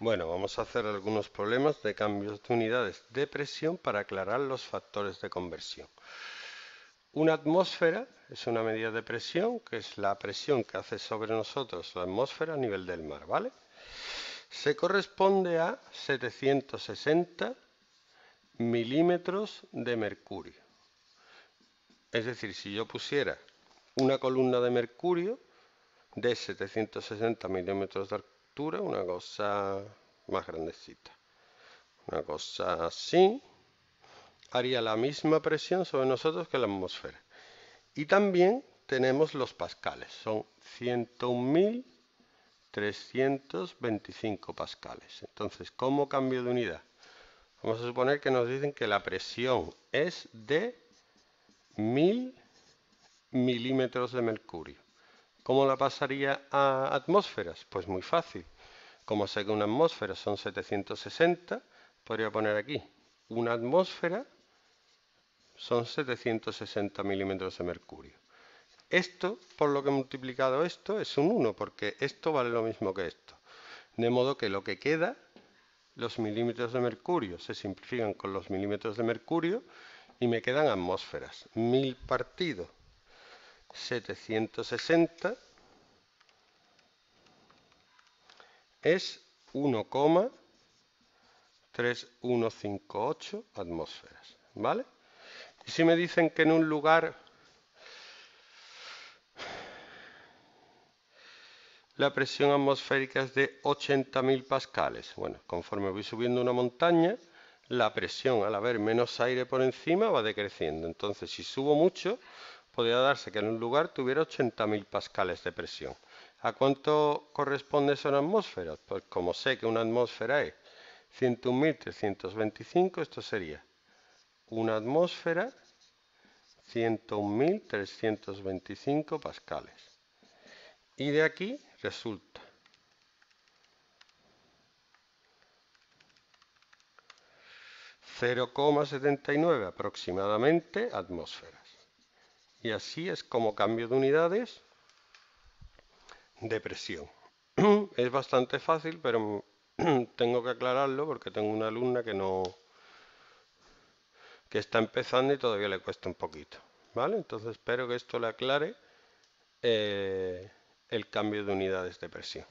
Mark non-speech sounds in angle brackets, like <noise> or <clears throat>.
Bueno, vamos a hacer algunos problemas de cambios de unidades de presión para aclarar los factores de conversión. Una atmósfera es una medida de presión, que es la presión que hace sobre nosotros la atmósfera a nivel del mar, ¿vale? Se corresponde a 760 milímetros de mercurio. Es decir, si yo pusiera una columna de mercurio de 760 milímetros de una cosa más grandecita. Una cosa así haría la misma presión sobre nosotros que la atmósfera. Y también tenemos los pascales, son 101.325 pascales. Entonces, ¿cómo cambio de unidad? Vamos a suponer que nos dicen que la presión es de 1000 milímetros de mercurio. ¿Cómo la pasaría a atmósferas? Pues muy fácil. Como sé que una atmósfera son 760, podría poner aquí una atmósfera son 760 milímetros de mercurio. Esto, por lo que he multiplicado esto, es un 1, porque esto vale lo mismo que esto. De modo que lo que queda, los milímetros de mercurio, se simplifican con los milímetros de mercurio y me quedan atmósferas. Mil partidos. 760 es 1,3158 atmósferas, ¿vale? Y si me dicen que en un lugar la presión atmosférica es de 80.000 pascales, bueno, conforme voy subiendo una montaña, la presión al haber menos aire por encima va decreciendo. Entonces, si subo mucho, Podría darse que en un lugar tuviera 80.000 pascales de presión. ¿A cuánto corresponde eso en atmósferas? Pues como sé que una atmósfera es 101.325, esto sería una atmósfera 101.325 pascales. Y de aquí resulta ...0,79 aproximadamente atmósfera. Y así es como cambio de unidades de presión. <clears throat> Es bastante fácil, pero <clears throat> tengo que aclararlo porque tengo una alumna que no que está empezando y todavía le cuesta un poquito. ¿Vale? Entonces espero que esto le aclare eh, el cambio de unidades de presión.